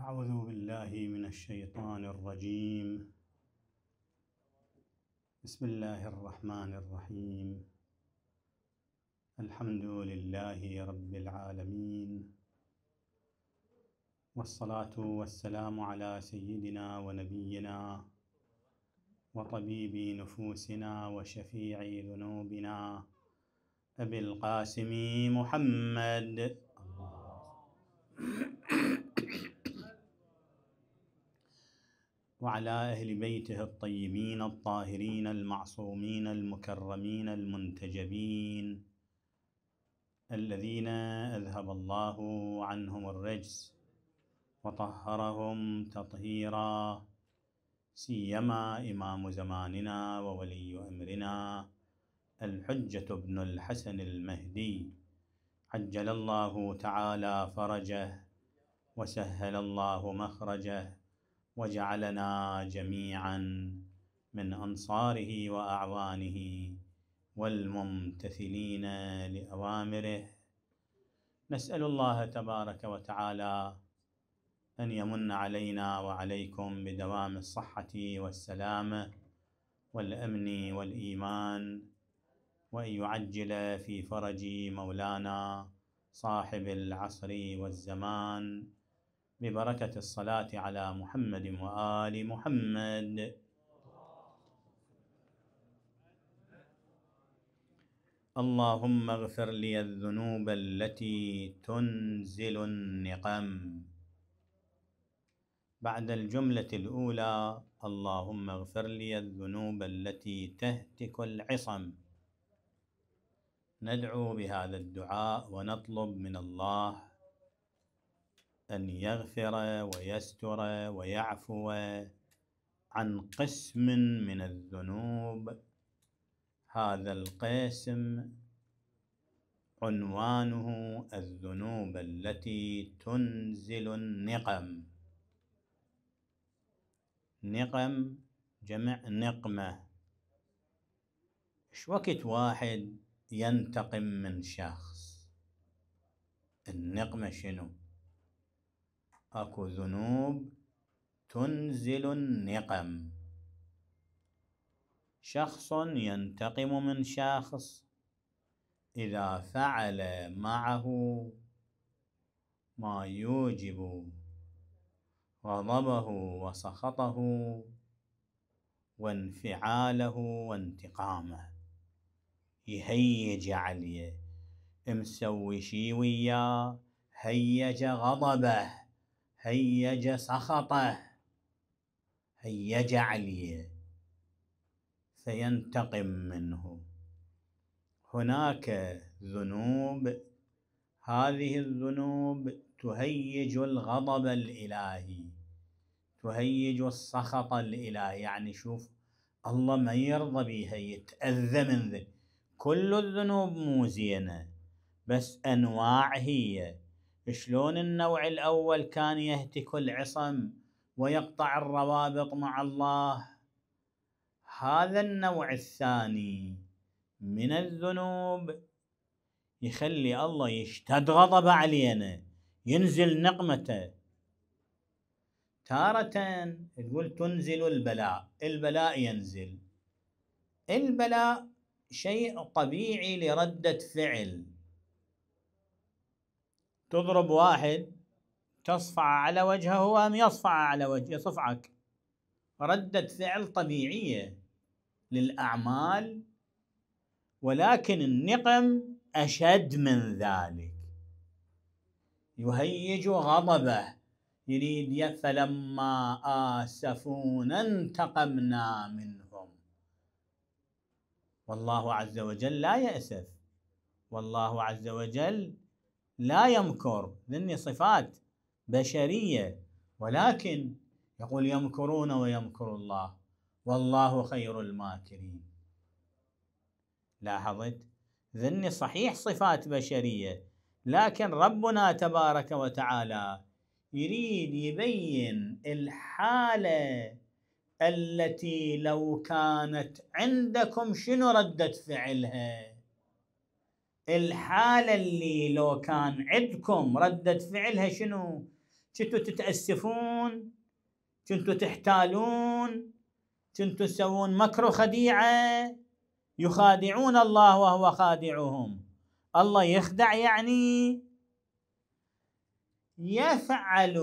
أعوذ بالله من الشيطان الرجيم بسم الله الرحمن الرحيم الحمد لله رب العالمين والصلاة والسلام على سيدنا ونبينا وطبيب نفوسنا وشفيع ذنوبنا أبي القاسم محمد الله وعلى اهل بيته الطيبين الطاهرين المعصومين المكرمين المنتجبين الذين اذهب الله عنهم الرجس وطهرهم تطهيرا سيما امام زماننا وولي امرنا الحجه بن الحسن المهدي عجل الله تعالى فرجه وسهل الله مخرجه وجعلنا جميعا من أنصاره وأعوانه والممتثلين لأوامره نسأل الله تبارك وتعالى أن يمن علينا وعليكم بدوام الصحة والسلامة والأمن والإيمان وأن يعجل في فرج مولانا صاحب العصر والزمان ببركة الصلاة على محمد وآل محمد اللهم اغفر لي الذنوب التي تنزل النقم بعد الجملة الأولى اللهم اغفر لي الذنوب التي تهتك العصم ندعو بهذا الدعاء ونطلب من الله أن يغفر ويستر ويعفو عن قسم من الذنوب هذا القسم عنوانه الذنوب التي تنزل النقم نقم جمع نقمة ايش وقت واحد ينتقم من شخص النقمة شنو أكو ذنوب تنزل النقم شخص ينتقم من شخص إذا فعل معه ما يوجب غضبه وسخطه وانفعاله وانتقامه يهيج عليه مسوي شي وياه هيج غضبه هيج سخطه هيج عليه فينتقم منه هناك ذنوب هذه الذنوب تهيج الغضب الالهي تهيج السخط الالهي يعني شوف الله ما يرضى بيها يتاذى من ذلك كل الذنوب مو زينه بس انواع هي شلون النوع الأول كان يهتك العصم ويقطع الروابط مع الله هذا النوع الثاني من الذنوب يخلي الله يشتد غضبه علينا ينزل نقمته تارة تقول تنزل البلاء البلاء ينزل البلاء شيء طبيعي لردة فعل تضرب واحد تصفع على وجهه أم يصفع على وجه يصفعك ردة فعل طبيعية للأعمال ولكن النقم أشد من ذلك يهيج غضبه يريد فلما آسفونا انتقمنا منهم والله عز وجل لا يأسف والله عز وجل لا يمكر ذني صفات بشرية ولكن يقول يمكرون ويمكر الله والله خير الماكرين لاحظت ذني صحيح صفات بشرية لكن ربنا تبارك وتعالى يريد يبين الحالة التي لو كانت عندكم شنو ردة فعلها الحالة اللي لو كان عندكم ردة فعلها شنو كنتوا تتأسفون كنتوا تحتالون كنتوا تسوون مكر خديعة يخادعون الله وهو خادعهم الله يخدع يعني يفعل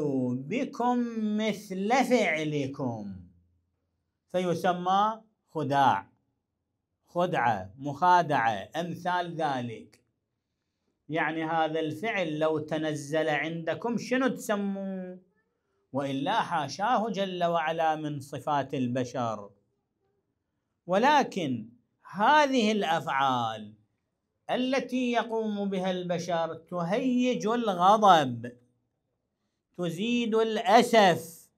بكم مثل فعلكم فيسمى خداع خدعة مخادعة أمثال ذلك يعني هذا الفعل لو تنزل عندكم شنو تسموه وإلا حاشاه جل وعلا من صفات البشر ولكن هذه الأفعال التي يقوم بها البشر تهيج الغضب تزيد الأسف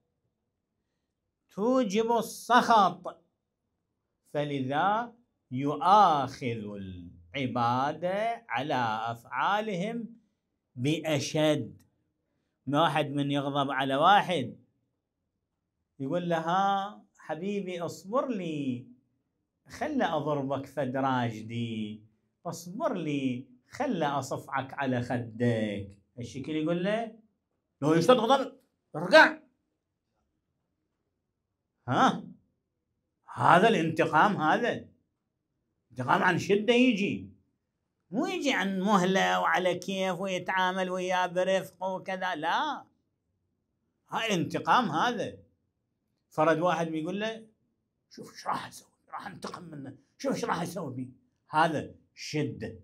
توجب السخط فلذا يؤاخذ العباد على أفعالهم بأشد ما واحد من يغضب على واحد يقول لها حبيبي اصبر لي خل أضربك فد راجدي اصبر لي خل أصفعك على خدك الشكل يقول له لو يشتد غضب ارجع ها هذا الانتقام هذا انتقام عن شده يجي مو يجي عن مهله وعلى كيف ويتعامل وياه برفق وكذا لا هاي انتقام هذا فرد واحد بيقول له شوف ايش راح اسوي راح انتقم منه شوف ايش راح اسوي بي هذا شده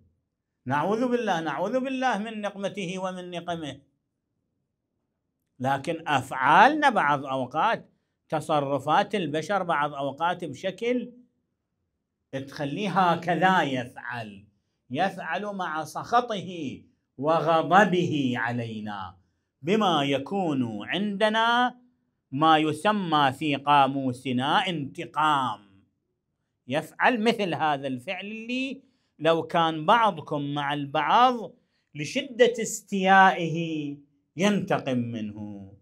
نعوذ بالله نعوذ بالله من نقمته ومن نقمه لكن افعالنا بعض اوقات تصرفات البشر بعض اوقات بشكل تخليها كذا يفعل يفعل مع سخطه وغضبه علينا بما يكون عندنا ما يسمى في قاموسنا انتقام يفعل مثل هذا الفعل اللي لو كان بعضكم مع البعض لشدة استيائه ينتقم منه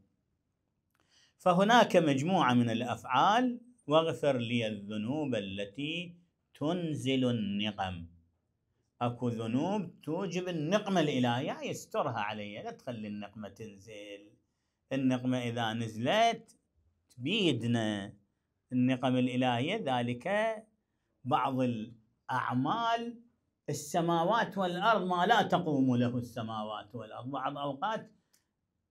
فهناك مجموعة من الأفعال واغفر لي الذنوب التي تنزل النقم اكو ذنوب توجب النقمه الالهيه يسترها علي لا تخلي النقمه تنزل النقمه اذا نزلت تبيدنا النقم الالهيه ذلك بعض الاعمال السماوات والارض ما لا تقوم له السماوات والارض بعض اوقات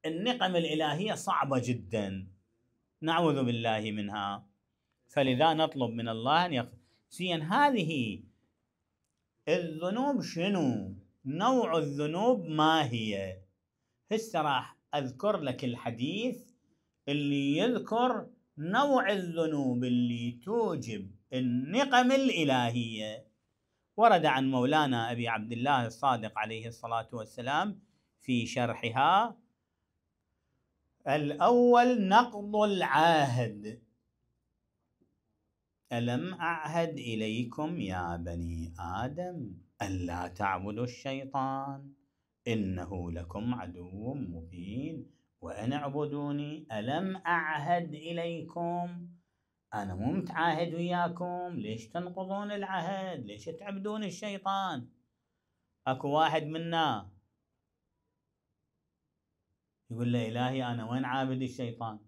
النقم الالهيه صعبه جدا نعوذ بالله منها فلذا نطلب من الله ان يغفر زين هذه الذنوب شنو نوع الذنوب ما هي هسه راح اذكر لك الحديث اللي يذكر نوع الذنوب اللي توجب النقم الالهيه ورد عن مولانا ابي عبد الله الصادق عليه الصلاه والسلام في شرحها الاول نقض العهد ألم أعهد إليكم يا بني آدم ألا تعبدوا الشيطان إنه لكم عدو مبين وأن اعبدوني ألم أعهد إليكم أنا مو متعاهد وياكم ليش تنقضون العهد ليش تعبدون الشيطان أكو واحد منا يقول له إلهي أنا وين عابد الشيطان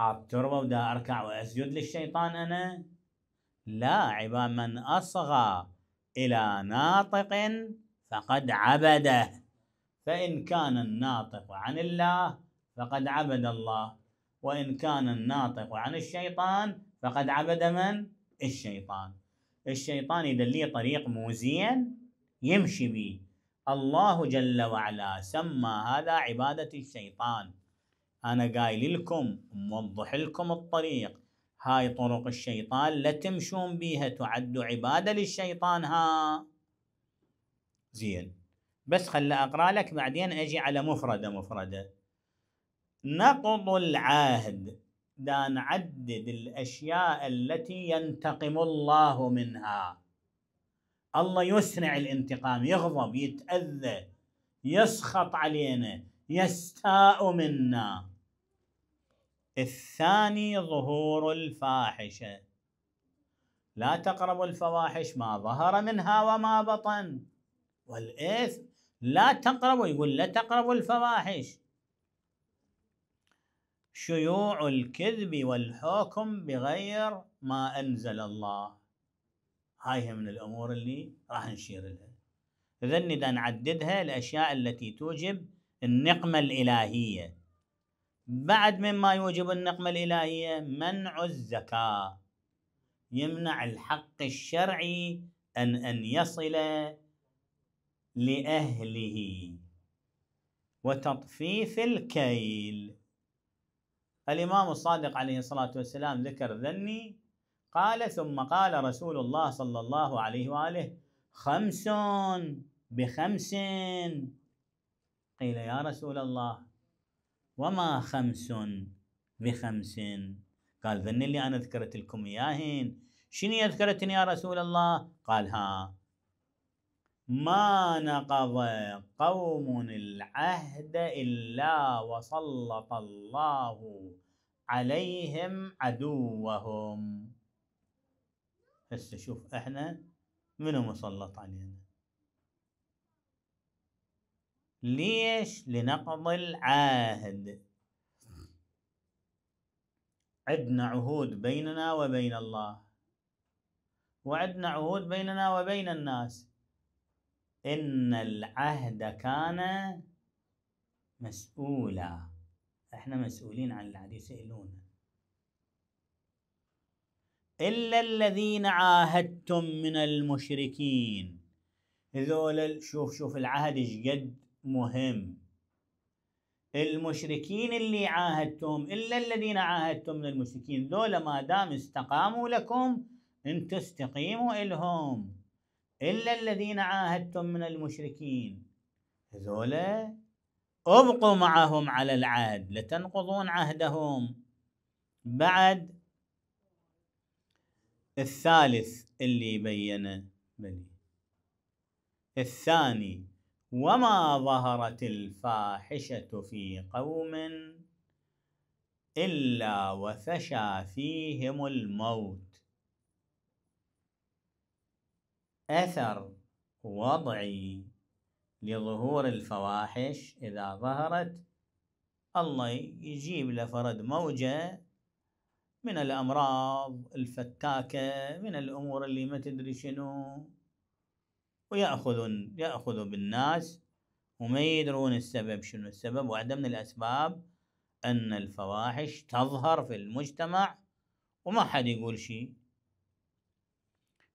حاط تربة ودا أركع وأسجد للشيطان أنا لا عباد من أصغى إلى ناطق فقد عبده فإن كان الناطق عن الله فقد عبد الله وإن كان الناطق عن الشيطان فقد عبد من؟ الشيطان الشيطان يدليه طريق مو زين يمشي به الله جل وعلا سمى هذا عبادة الشيطان أنا قايل لكم موضح لكم الطريق هاي طرق الشيطان لا تمشون بيها تعد عبادة للشيطان ها زين بس خل أقرأ لك بعدين أجي على مفردة مفردة نقض العهد دا نعدد الأشياء التي ينتقم الله منها الله يسرع الانتقام يغضب يتأذى يسخط علينا يستاء منا الثاني ظهور الفاحشة لا تقربوا الفواحش ما ظهر منها وما بطن والإثم لا تقربوا يقول لا تقربوا الفواحش شيوع الكذب والحكم بغير ما أنزل الله هاي من الأمور اللي راح نشير لها إذا نعددها الأشياء التي توجب النقمة الإلهية بعد مما يوجب النقمة الإلهية منع الزكاة يمنع الحق الشرعي أن أن يصل لأهله وتطفيف الكيل الإمام الصادق عليه الصلاة والسلام ذكر ذني قال ثم قال رسول الله صلى الله عليه وآله خمس بخمس قيل يا رسول الله وما خمس بخمس قال ذن اللي أنا ذكرت لكم إياهن شنو ذكرتني يا رسول الله قال ها ما نقض قوم العهد إلا وسلط الله عليهم عدوهم هسه شوف احنا منو مسلط علينا ليش لنقض العهد عندنا عهود بيننا وبين الله وعدنا عهود بيننا وبين الناس إن العهد كان مسؤولا احنا مسؤولين عن العهد يسألونا إلا الذين عاهدتم من المشركين ذول شوف شوف العهد ايش قد مهم المشركين اللي عاهدتم إلا الذين عاهدتم من المشركين ذولا ما دام استقاموا لكم أنتم استقيموا إلهم إلا الذين عاهدتم من المشركين ذولا ابقوا معهم على العهد لتنقضون عهدهم بعد الثالث اللي بينه بلي الثاني وما ظهرت الفاحشة في قوم إلا وفشى فيهم الموت أثر وضعي لظهور الفواحش إذا ظهرت الله يجيب له فرد موجة من الأمراض الفتاكة من الأمور اللي ما تدري شنو ويأخذ يأخذ بالناس وما يدرون السبب شنو السبب واحدة من الأسباب أن الفواحش تظهر في المجتمع وما حد يقول شيء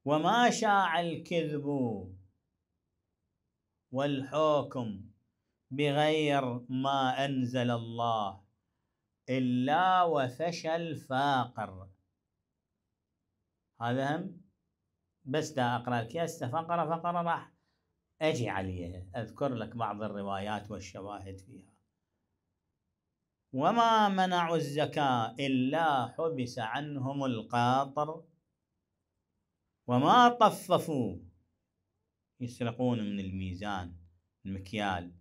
وما شاع الكذب والحكم بغير ما أنزل الله إلا وفشل فاقر هذا هم بس دا أقرأ لك هسه فقرة فقرة راح أجي عليها أذكر لك بعض الروايات والشواهد فيها وما منعوا الزكاة إلا حبس عنهم القاطر وما طففوا يسرقون من الميزان المكيال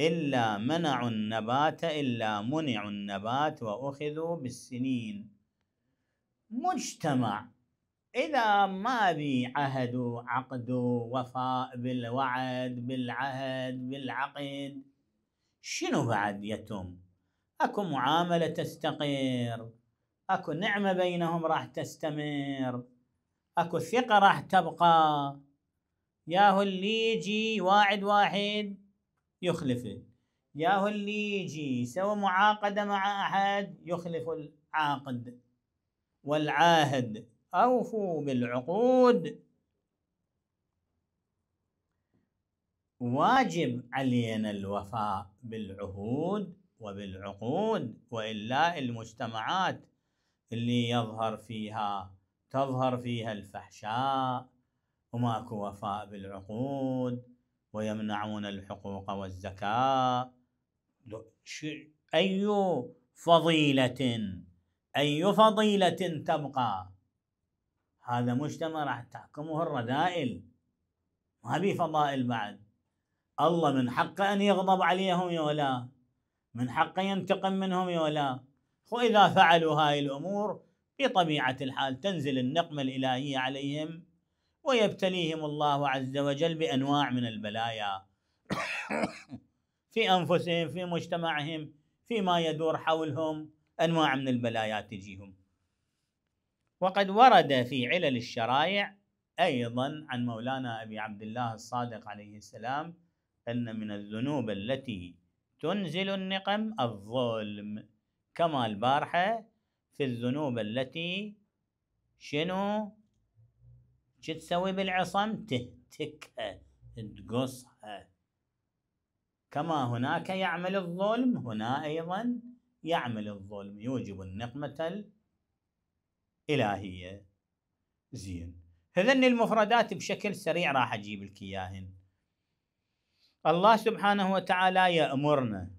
إلا منعوا النبات إلا منعوا النبات وأخذوا بالسنين مجتمع إذا ما ذي عهد عقد وفاء بالوعد بالعهد بالعقد شنو بعد يتم اكو معاملة تستقر اكو نعمة بينهم راح تستمر اكو ثقة راح تبقى ياهو اللي يجي واعد واحد يخلفه ياهو اللي يجي سوى معاقدة مع أحد يخلف العاقد والعاهد أوفوا بالعقود واجب علينا الوفاء بالعهود وبالعقود وإلا المجتمعات اللي يظهر فيها تظهر فيها الفحشاء وماكو وفاء بالعقود ويمنعون الحقوق والزكاة أي فضيلة أي فضيلة تبقى هذا مجتمع راح تحكمه الرذائل ما بي فضائل بعد الله من حقه أن يغضب عليهم يا ولا من حقه ينتقم منهم يا ولا وإذا فعلوا هاي الأمور بطبيعة الحال تنزل النقمة الإلهية عليهم ويبتليهم الله عز وجل بأنواع من البلايا في أنفسهم في مجتمعهم فيما يدور حولهم أنواع من البلايا تجيهم وقد ورد في علل الشرائع أيضا عن مولانا أبي عبد الله الصادق عليه السلام أن من الذنوب التي تنزل النقم الظلم كما البارحة في الذنوب التي شنو شو تسوي بالعصم تهتكها تقصها كما هناك يعمل الظلم هنا أيضا يعمل الظلم يوجب النقمة إلهية زين هذن المفردات بشكل سريع راح أجيب لك إياهن الله سبحانه وتعالى يأمرنا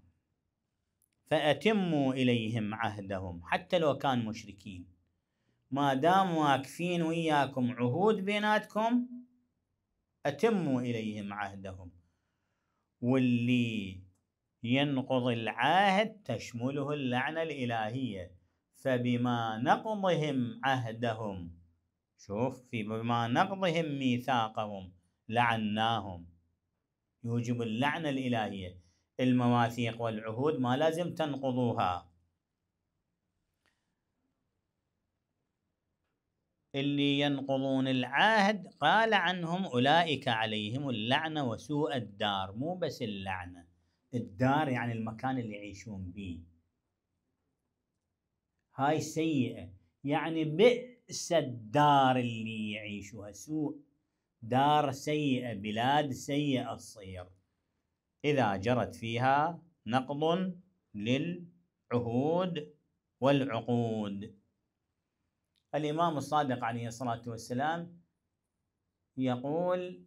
فأتموا إليهم عهدهم حتى لو كان مشركين ما دام واقفين وياكم عهود بيناتكم أتموا إليهم عهدهم واللي ينقض العهد تشمله اللعنة الإلهية فبما نقضهم عهدهم شوف بما نقضهم ميثاقهم لعناهم يوجب اللعنة الإلهية المواثيق والعهود ما لازم تنقضوها اللي ينقضون العهد قال عنهم أولئك عليهم اللعنة وسوء الدار مو بس اللعنة الدار يعني المكان اللي يعيشون به هاي سيئة يعني بئس الدار اللي يعيشها سوء دار سيئة بلاد سيئة تصير إذا جرت فيها نقض للعهود والعقود الإمام الصادق عليه الصلاة والسلام يقول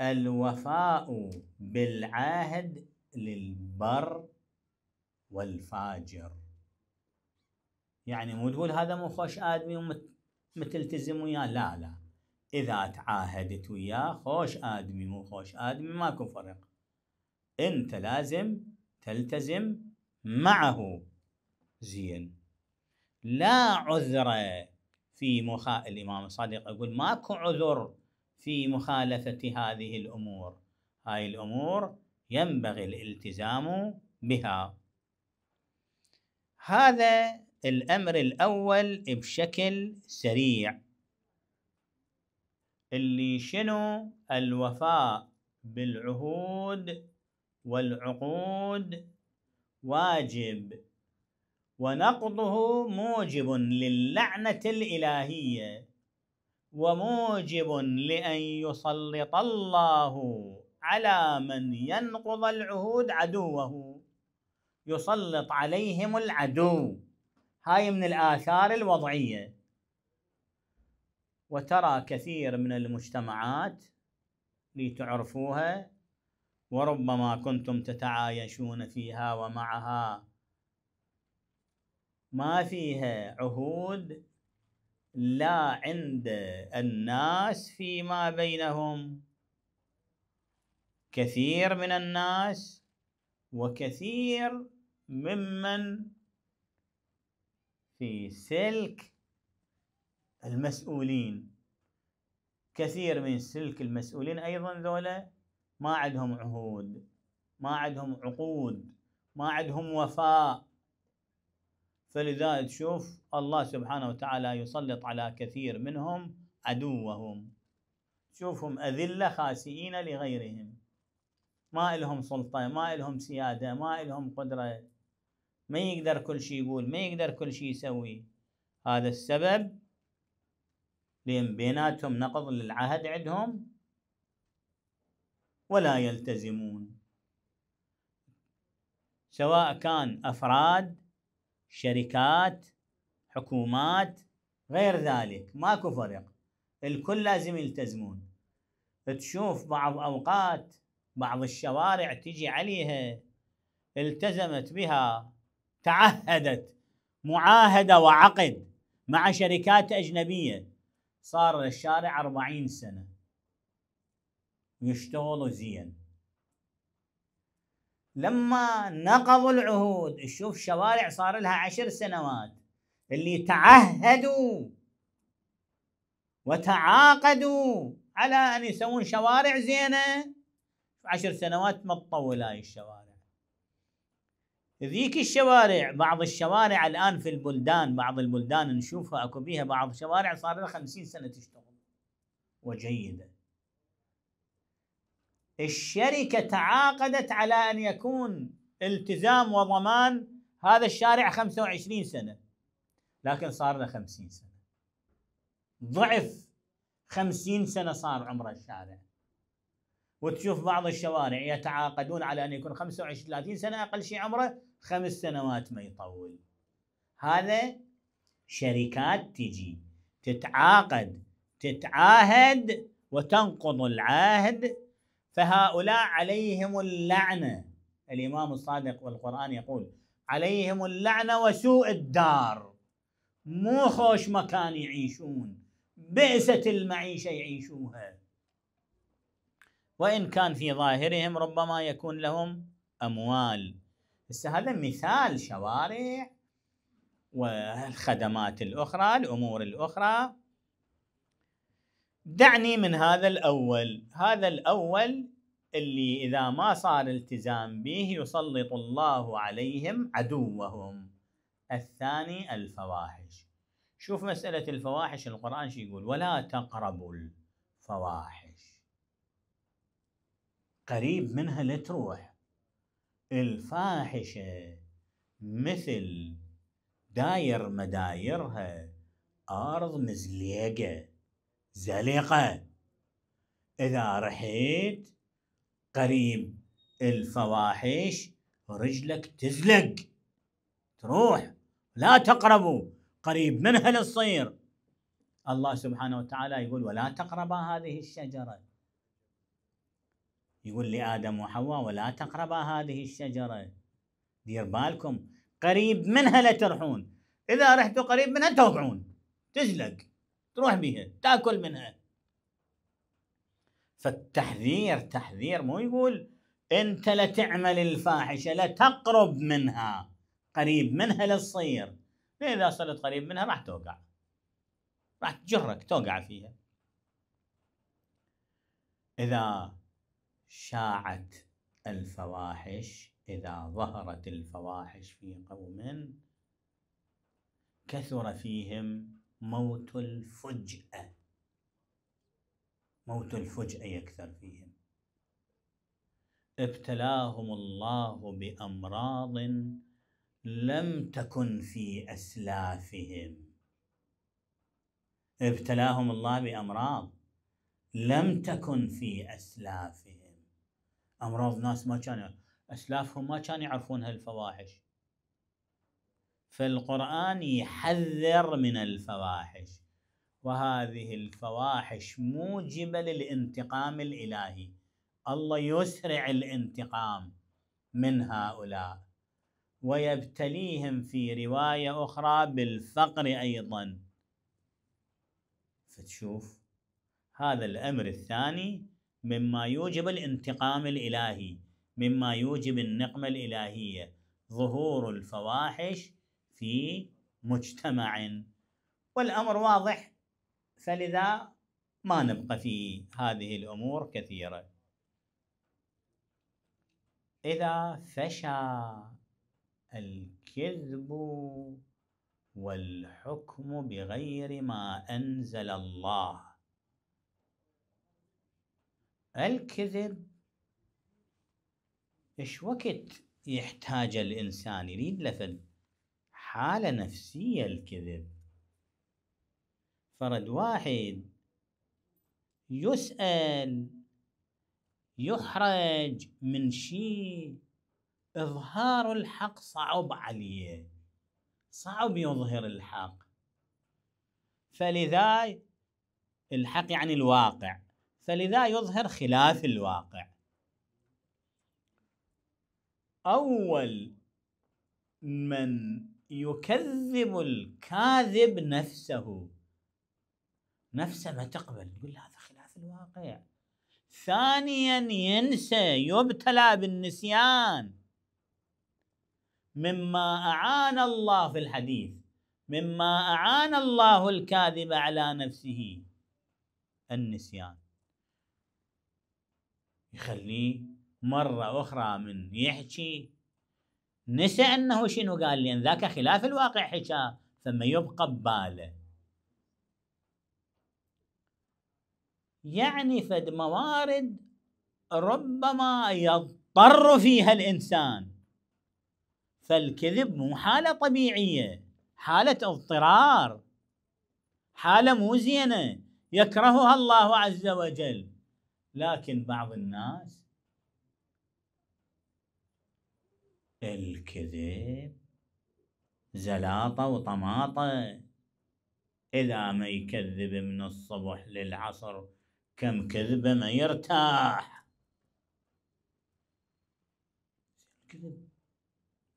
الوفاء بالعهد للبر والفاجر يعني مو تقول هذا مو خوش ادمي ومتلتزم وياه لا لا اذا تعاهدت وياه خوش ادمي مو خوش ادمي ماكو فرق انت لازم تلتزم معه زين لا عذر في مخا الامام الصادق يقول ماكو عذر في مخالفه هذه الامور هاي الامور ينبغي الالتزام بها هذا الأمر الأول بشكل سريع اللي شنو الوفاء بالعهود والعقود واجب ونقضه موجب للعنة الإلهية وموجب لأن يسلط الله على من ينقض العهود عدوه يسلط عليهم العدو هاي من الآثار الوضعية وترى كثير من المجتمعات لتعرفوها وربما كنتم تتعايشون فيها ومعها ما فيها عهود لا عند الناس فيما بينهم كثير من الناس وكثير ممن في سلك المسؤولين كثير من سلك المسؤولين ايضا ذولا ما عندهم عهود ما عندهم عقود ما عندهم وفاء فلذلك تشوف الله سبحانه وتعالى يسلط على كثير منهم عدوهم تشوفهم أذلة خاسئين لغيرهم ما لهم سلطة ما لهم سيادة ما لهم قدرة ما يقدر كل شيء يقول ما يقدر كل شيء يسوي هذا السبب لأن بيناتهم نقض للعهد عندهم ولا يلتزمون سواء كان أفراد شركات حكومات غير ذلك ماكو فرق الكل لازم يلتزمون تشوف بعض أوقات بعض الشوارع تجي عليها التزمت بها تعهدت معاهدة وعقد مع شركات أجنبية صار للشارع أربعين سنة يشتغلوا زين لما نقضوا العهود شوف شوارع صار لها عشر سنوات اللي تعهدوا وتعاقدوا على أن يسوون شوارع زينة عشر سنوات ما تطول هاي الشوارع ذيك الشوارع بعض الشوارع الآن في البلدان بعض البلدان نشوفها أكو بيها بعض شوارع صار لها 50 سنة تشتغل وجيدة الشركة تعاقدت على أن يكون التزام وضمان هذا الشارع 25 سنة لكن صار له 50 سنة ضعف 50 سنة صار عمر الشارع وتشوف بعض الشوارع يتعاقدون على أن يكون 25 30 سنة أقل شيء عمره خمس سنوات ما يطول هذا شركات تجي تتعاقد تتعاهد وتنقض العهد فهؤلاء عليهم اللعنه الامام الصادق والقران يقول عليهم اللعنه وسوء الدار مو خوش مكان يعيشون بئسه المعيشه يعيشوها وان كان في ظاهرهم ربما يكون لهم اموال هسه هذا مثال شوارع والخدمات الأخرى الأمور الأخرى دعني من هذا الأول هذا الأول اللي إذا ما صار التزام به يسلط الله عليهم عدوهم الثاني الفواحش شوف مسألة الفواحش القرآن شو يقول ولا تقربوا الفواحش قريب منها لا تروح الفاحشة مثل داير مدايرها أرض مزليقة زليقة إذا رحيت قريب الفواحش رجلك تزلق تروح لا تقربوا قريب منها للصير الله سبحانه وتعالى يقول ولا تقربا هذه الشجرة يقول لآدم وحواء ولا تقربا هذه الشجرة دير بالكم قريب منها لا ترحون إذا رحتوا قريب منها توقعون تزلق تروح بها تاكل منها فالتحذير تحذير مو يقول انت لا تعمل الفاحشه لا تقرب منها قريب منها لا تصير اذا صرت قريب منها راح توقع راح تجرك توقع فيها اذا شاعت الفواحش إذا ظهرت الفواحش في قوم كثر فيهم موت الفجأة موت الفجأة يكثر فيهم ابتلاهم الله بأمراض لم تكن في أسلافهم ابتلاهم الله بأمراض لم تكن في أسلافهم امراض ناس ما كانوا اسلافهم ما كانوا يعرفون هالفواحش فالقران يحذر من الفواحش وهذه الفواحش موجبه للانتقام الالهي الله يسرع الانتقام من هؤلاء ويبتليهم في روايه اخرى بالفقر ايضا فتشوف هذا الامر الثاني مما يوجب الانتقام الالهي مما يوجب النقمه الالهيه ظهور الفواحش في مجتمع والامر واضح فلذا ما نبقى في هذه الامور كثيره اذا فشى الكذب والحكم بغير ما انزل الله الكذب ايش وقت يحتاج الانسان يريد لفد حالة نفسية الكذب فرد واحد يسأل يحرج من شيء إظهار الحق صعب عليه صعب يظهر الحق فلذا الحق يعني الواقع فلذا يظهر خلاف الواقع أول من يكذب الكاذب نفسه نفسه ما تقبل يقول هذا خلاف الواقع ثانيا ينسى يبتلى بالنسيان مما أعان الله في الحديث مما أعان الله الكاذب على نفسه النسيان يخليه مرة أخرى من يحكي نسى أنه شنو قال لأن ذاك خلاف الواقع حكاه فما يبقى بباله يعني فد موارد ربما يضطر فيها الإنسان فالكذب مو حالة طبيعية حالة اضطرار حالة مو زينة يكرهها الله عز وجل لكن بعض الناس الكذب زلاطة وطماطة إذا ما يكذب من الصبح للعصر كم كذبة ما يرتاح الكذب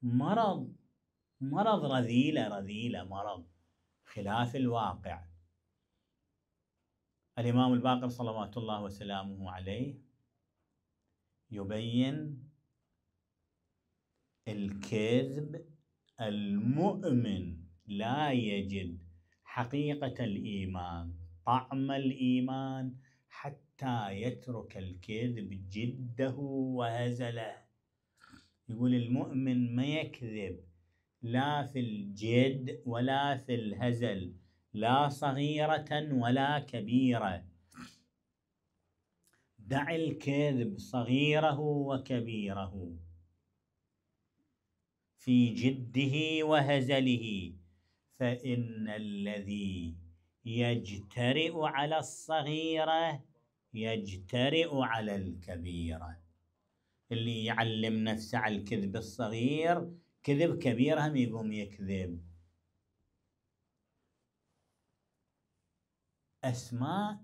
مرض مرض رذيلة رذيلة مرض خلاف الواقع الإمام الباقر صلوات الله وسلامه عليه يبين الكذب المؤمن لا يجد حقيقة الإيمان طعم الإيمان حتى يترك الكذب جده وهزله يقول المؤمن ما يكذب لا في الجد ولا في الهزل لا صغيرة ولا كبيرة دع الكذب صغيره وكبيره في جده وهزله فإن الذي يجترئ على الصغيرة يجترئ على الكبيرة اللي يعلم نفسه على الكذب الصغير كذب كبير هم يقوم يكذب أسماء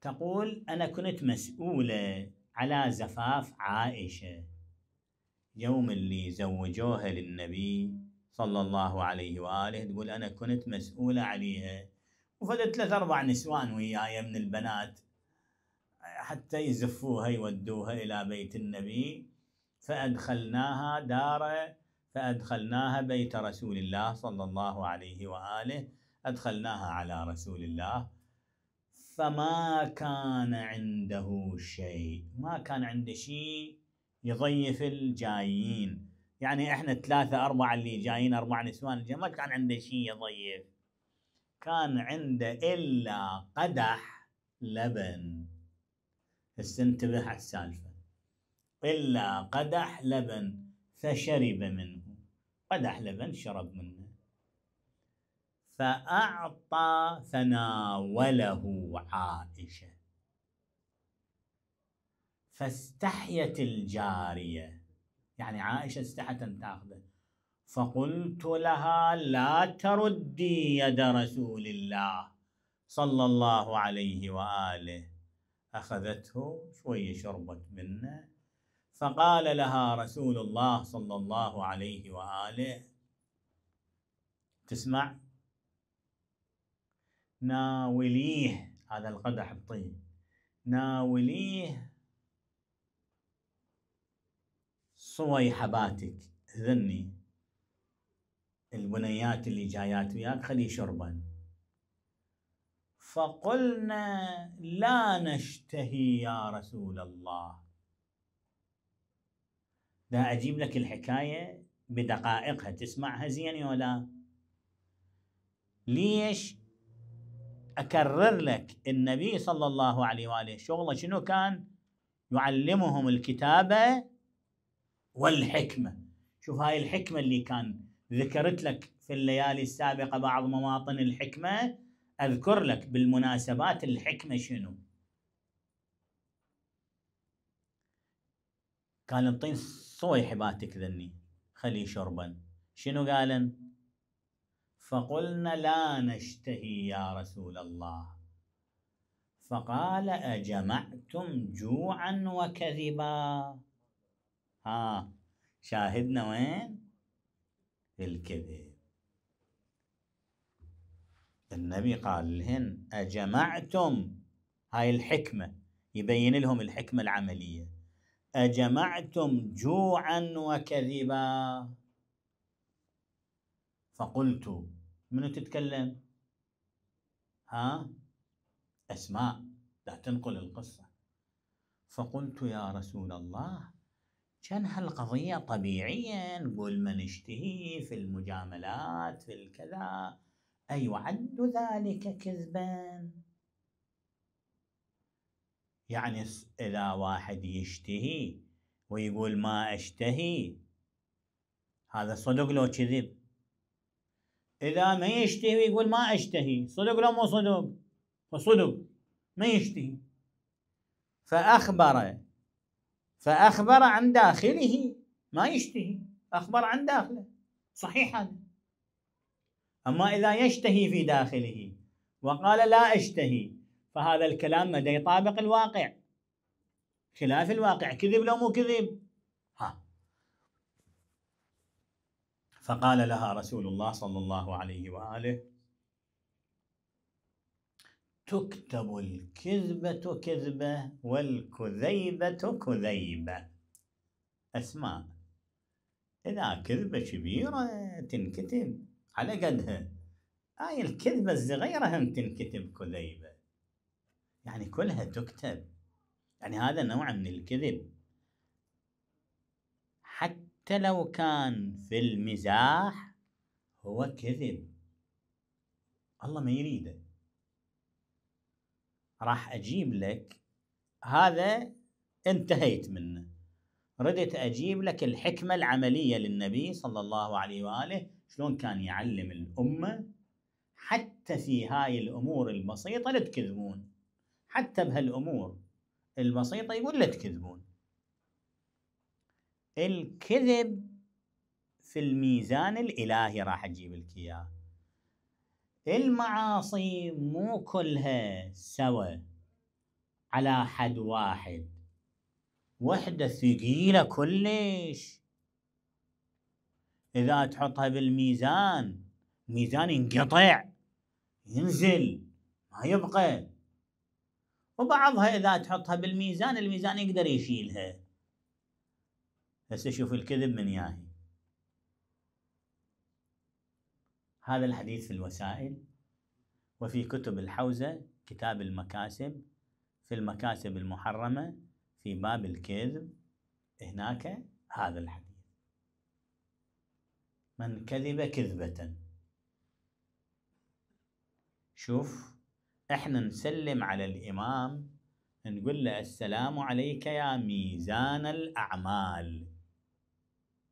تقول أنا كنت مسؤولة على زفاف عائشة يوم اللي زوجوها للنبي صلى الله عليه وآله تقول أنا كنت مسؤولة عليها وفدت ثلاث أربع نسوان وياي من البنات حتى يزفوها يودوها إلى بيت النبي فأدخلناها دار فأدخلناها بيت رسول الله صلى الله عليه وآله أدخلناها على رسول الله فما كان عنده شيء ما كان عنده شيء يضيف الجايين يعني احنا ثلاثة أربعة اللي جايين أربع نسوان ما كان عنده شيء يضيف كان عنده إلا قدح لبن بس انتبه على السالفة إلا قدح لبن فشرب منه قدح لبن شرب منه فأعطى فناوله عائشة فاستحيت الجارية يعني عائشة استحت أن تأخذه فقلت لها لا تردي يد رسول الله صلى الله عليه وآله أخذته شوية شربت منه فقال لها رسول الله صلى الله عليه وآله تسمع ناوليه هذا القدح الطيب ناوليه صويحباتك ذني البنيات اللي جايات وياك خليه شربا فقلنا لا نشتهي يا رسول الله ده أجيب لك الحكاية بدقائقها تسمعها زين ولا ليش اكرر لك النبي صلى الله عليه واله شغله شنو كان؟ يعلمهم الكتابه والحكمه شوف هاي الحكمه اللي كان ذكرت لك في الليالي السابقه بعض مواطن الحكمه اذكر لك بالمناسبات الحكمه شنو؟ قال الطين صويح باتك ذني خلي شربا شنو قالن؟ فقلنا لا نشتهي يا رسول الله فقال أجمعتم جوعا وكذبا ها شاهدنا وين الكذب النبي قال لهن أجمعتم هاي الحكمة يبين لهم الحكمة العملية أجمعتم جوعا وكذبا فقلت منو تتكلم ها أسماء لا تنقل القصة فقلت يا رسول الله كان هالقضية طبيعية نقول ما نشتهي في المجاملات في الكذا أيعد ذلك كذبا يعني إذا واحد يشتهي ويقول ما أشتهي هذا صدق لو كذب إذا ما يشتهي يقول ما أشتهي صدق لو مو صدق فصدق ما يشتهي فأخبر فأخبر عن داخله ما يشتهي أخبر عن داخله صحيح هذا أما إذا يشتهي في داخله وقال لا أشتهي فهذا الكلام مدى يطابق الواقع خلاف الواقع كذب لو مو كذب فقال لها رسول الله صلى الله عليه واله تكتب الكذبة كذبة والكذيبة كذيبة أسماء إذا كذبة كبيرة تنكتب على قدها هاي الكذبة الصغيرة هم تنكتب كذيبة يعني كلها تكتب يعني هذا نوع من الكذب حتى حتى لو كان في المزاح هو كذب الله ما يريده راح أجيب لك هذا انتهيت منه ردت أجيب لك الحكمة العملية للنبي صلى الله عليه وآله شلون كان يعلم الأمة حتى في هاي الأمور البسيطة لا تكذبون حتى بهالأمور البسيطة يقول لا تكذبون الكذب في الميزان الإلهي راح أجيب لك إياه المعاصي مو كلها سوا على حد واحد وحدة ثقيلة كلش إذا تحطها بالميزان ميزان ينقطع ينزل ما يبقى وبعضها إذا تحطها بالميزان الميزان يقدر يشيلها هسه شوف الكذب من ياهي هذا الحديث في الوسائل وفي كتب الحوزة كتاب المكاسب في المكاسب المحرمة في باب الكذب هناك هذا الحديث من كذب كذبة شوف احنا نسلم على الإمام نقول له السلام عليك يا ميزان الأعمال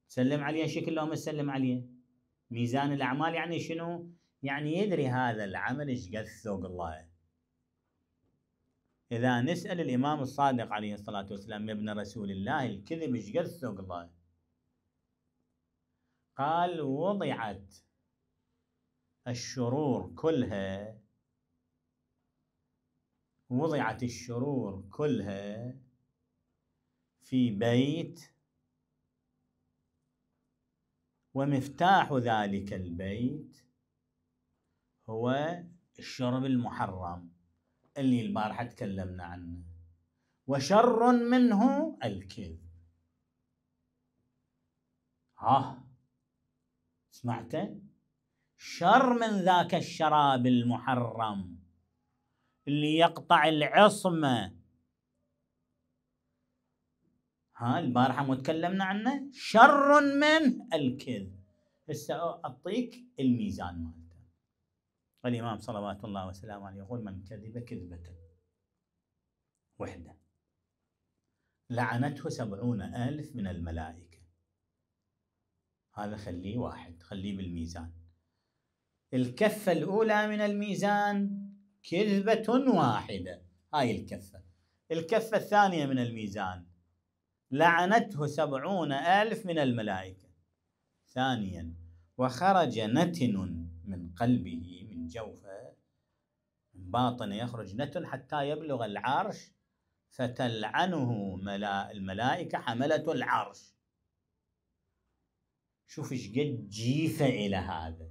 سلم عليه شكل لو ما سلم عليه ميزان الاعمال يعني شنو؟ يعني يدري هذا العمل ايش قد ثوق الله اذا نسال الامام الصادق عليه الصلاه والسلام يا ابن رسول الله الكذب ايش قد ثوق الله قال وضعت الشرور كلها وضعت الشرور كلها في بيت ومفتاح ذلك البيت هو الشرب المحرم اللي البارحة تكلمنا عنه وشر منه الكذب ها سمعته شر من ذاك الشراب المحرم اللي يقطع العصمة ها البارحه مو تكلمنا عنه شر من الكذب هسه اعطيك الميزان مالته الامام صلوات الله وسلامه عليه يقول من كذب كذبه وحده لعنته سبعون ألف من الملائكة هذا خليه واحد خليه بالميزان الكفة الأولى من الميزان كذبة واحدة هاي الكفة الكفة الثانية من الميزان لعنته سبعون ألف من الملائكة ثانيا وخرج نتن من قلبه من جوفه من باطنه يخرج نتن حتى يبلغ العرش فتلعنه الملائكة حملة العرش شوف ايش قد جيفة إلى هذا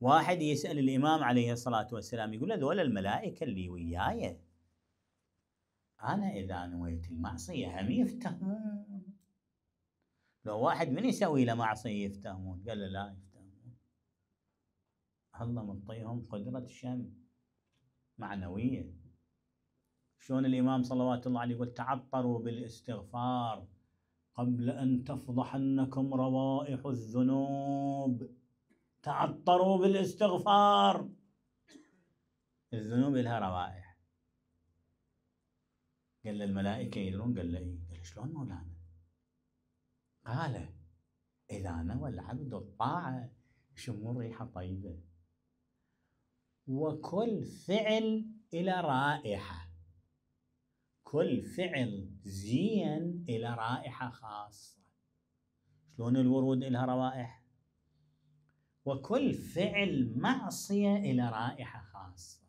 واحد يسأل الإمام عليه الصلاة والسلام يقول هذول الملائكة اللي وياي أنا إذا نويت المعصية هم يفتهمون لو واحد من يسوي له معصية يفتهمون قال له لا يفتهمون الله مطيهم قدرة الشم معنوية شلون الإمام صلوات الله عليه يقول تعطروا بالاستغفار قبل أن تفضحنكم روائح الذنوب تعطروا بالاستغفار الذنوب لها روائح قال له الملائكة يدرون قال له إيه قال له شلون مولانا قال إذا نوى العبد الطاعة يشمون ريحة طيبة وكل فعل إلى رائحة كل فعل زين إلى رائحة خاصة شلون الورود إلها روائح وكل فعل معصية إلى رائحة خاصة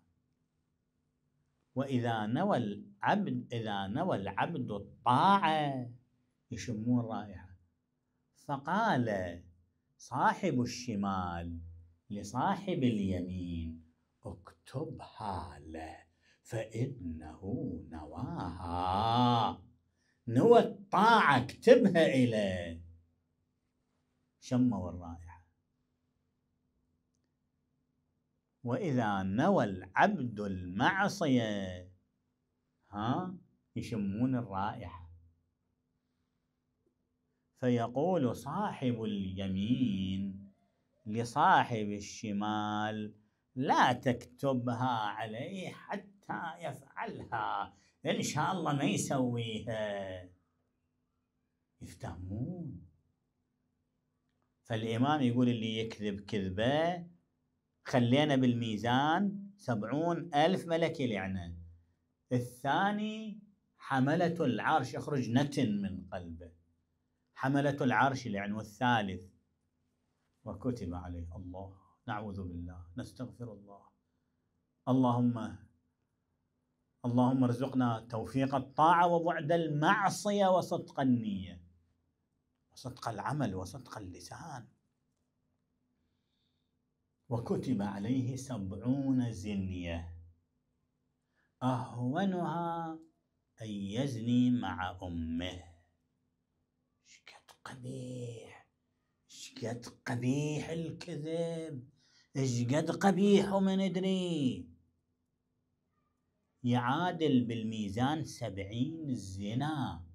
وإذا نوى العبد إذا نوى العبد الطاعة يشمون رائحة فقال صاحب الشمال لصاحب اليمين اكتبها له فإنه نواها نوى الطاعة اكتبها إليه شموا الرائحة وإذا نوى العبد المعصية ها يشمون الرائحة فيقول صاحب اليمين لصاحب الشمال لا تكتبها عليه حتى يفعلها إن شاء الله ما يسويها يفتهمون فالإمام يقول اللي يكذب كذبة خلينا بالميزان سبعون ألف ملك لعنه الثاني حملة العرش يخرج نتن من قلبه حملة العرش يعني والثالث وكتب عليه الله نعوذ بالله نستغفر الله اللهم اللهم ارزقنا توفيق الطاعة وبعد المعصية وصدق النية وصدق العمل وصدق اللسان وكتب عليه سبعون زنيه أهونها أن يزني مع أمه شكت قبيح شكت قبيح الكذب شقد قبيح وما ندري يعادل بالميزان سبعين زنا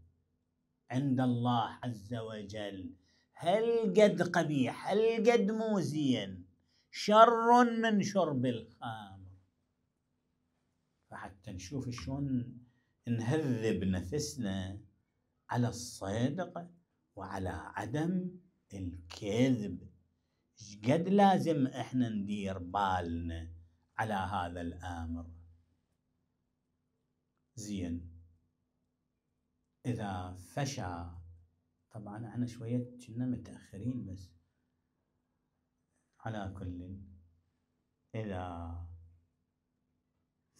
عند الله عز وجل هل قد قبيح هل قد مو زين شر من شرب الخمر فحتى نشوف شلون نهذب نفسنا على الصدق وعلى عدم الكذب شقد لازم احنا ندير بالنا على هذا الامر زين اذا فشى طبعا احنا شويه كنا متاخرين بس على كل اذا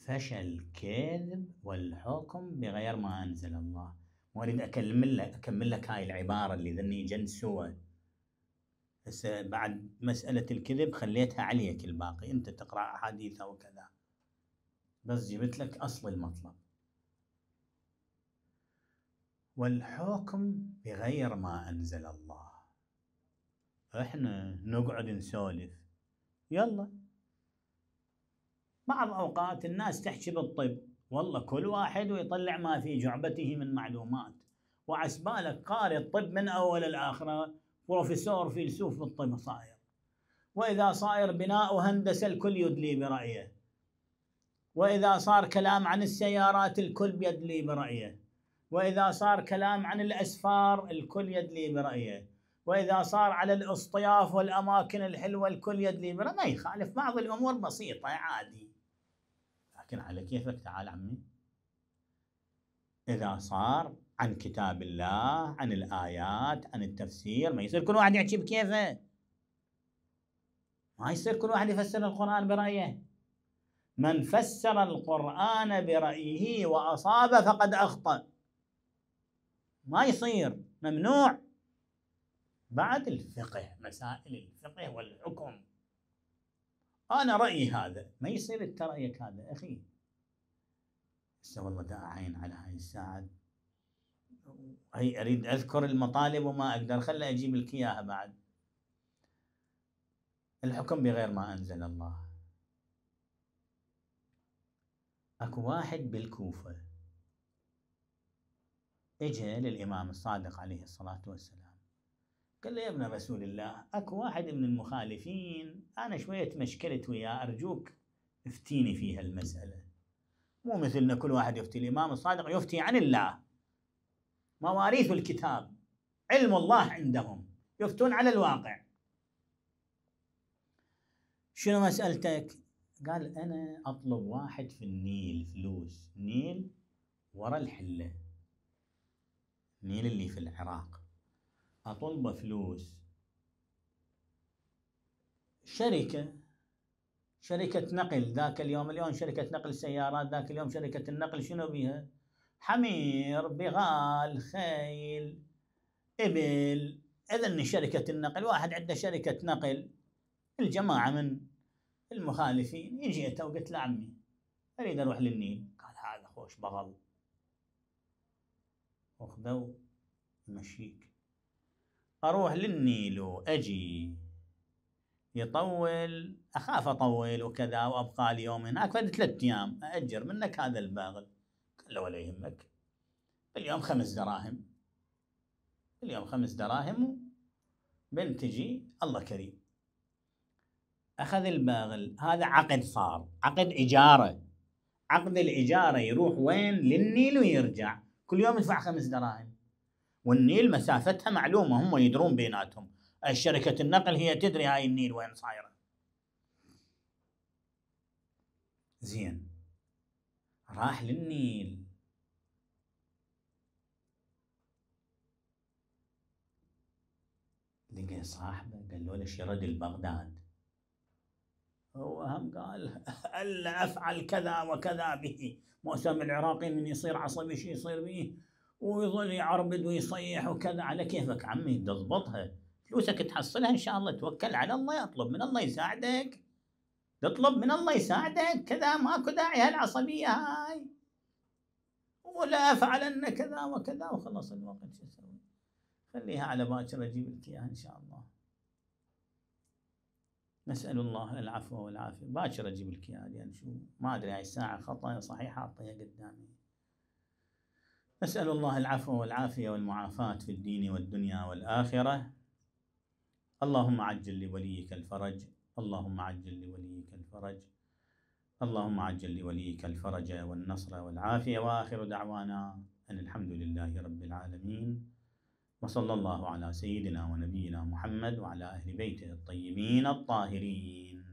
فشل كذب والحكم بغير ما أنزل الله وأريد أكمل لك أكمل لك هاي العبارة اللي ذني جنسوة بس بعد مسألة الكذب خليتها عليك الباقي أنت تقرأ أحاديثها وكذا بس جبت لك أصل المطلب والحكم بغير ما أنزل الله احنا نقعد نسولف يلا بعض أوقات الناس تحكي بالطب والله كل واحد ويطلع ما في جعبته من معلومات وعسبالك قارئ الطب من أول الآخرة بروفيسور فيلسوف بالطب صاير وإذا صاير بناء وهندسة الكل يدلي برأيه وإذا صار كلام عن السيارات الكل يدلي برأيه وإذا صار كلام عن الأسفار الكل يدلي برأيه وإذا صار على الاصطياف والأماكن الحلوة الكل يدلي برأيه ما يخالف بعض الأمور بسيطة عادي لكن على كيفك تعال عمي إذا صار عن كتاب الله عن الآيات عن التفسير ما يصير كل واحد يحكي بكيفه ما يصير كل واحد يفسر القرآن برأيه من فسر القرآن برأيه وأصاب فقد أخطأ ما يصير ممنوع بعد الفقه مسائل الفقه والحكم انا رايي هذا ما يصير انت رايك هذا اخي هسه والله دا عين على هاي الساعه هي اريد اذكر المطالب وما اقدر خلي اجيب لك اياها بعد الحكم بغير ما انزل الله اكو واحد بالكوفه اجى للامام الصادق عليه الصلاه والسلام قال له يا ابن رسول الله اكو واحد من المخالفين انا شويه تمشكلت وياه ارجوك افتيني في هالمساله مو مثلنا كل واحد يفتي الامام الصادق يفتي عن الله مواريث الكتاب علم الله عندهم يفتون على الواقع شنو مسألتك؟ قال أنا أطلب واحد في النيل فلوس نيل ورا الحلة نيل اللي في العراق اطلبه فلوس شركه شركه نقل ذاك اليوم اليوم شركه نقل سيارات ذاك اليوم شركه النقل شنو بيها؟ حمير بغال خيل ابل اذن شركه النقل واحد عنده شركه نقل الجماعه من المخالفين اجيته وقلت له عمي اريد اروح للنيل قال هذا خوش بغل وخذوا مشيك اروح للنيلو اجي يطول اخاف اطول وكذا وابقى لي هناك فد ثلاث ايام ااجر منك هذا الباغل قال له ولا يهمك اليوم خمس دراهم اليوم خمس دراهم بنتجي الله كريم اخذ الباغل هذا عقد صار عقد اجاره عقد الاجاره يروح وين للنيل ويرجع كل يوم يدفع خمس دراهم والنيل مسافتها معلومه هم يدرون بيناتهم الشركه النقل هي تدري هاي النيل وين صايره زين راح للنيل لقى صاحبه قال له ليش يرد البغداد هو هم قال الا افعل كذا وكذا به موسم العراقي من يصير عصبي شو يصير به ويظل يعربد ويصيح وكذا على كيفك عمي تضبطها فلوسك تحصلها ان شاء الله توكل على الله اطلب من الله يساعدك تطلب من الله يساعدك كذا ماكو داعي هالعصبيه هاي ولا فعلنا كذا وكذا وخلص الوقت شو اسوي خليها على باكر اجيب لك اياها ان شاء الله نسال الله العفو والعافيه باكر اجيب لك اياها لان يعني شو ما ادري هاي الساعه خطا صحيحه اعطيها قدامي نسأل الله العفو والعافية والمعافاة في الدين والدنيا والآخرة اللهم عجل لوليك الفرج اللهم عجل لوليك الفرج اللهم عجل لوليك الفرج والنصر والعافية وآخر دعوانا أن الحمد لله رب العالمين وصلى الله على سيدنا ونبينا محمد وعلى أهل بيته الطيبين الطاهرين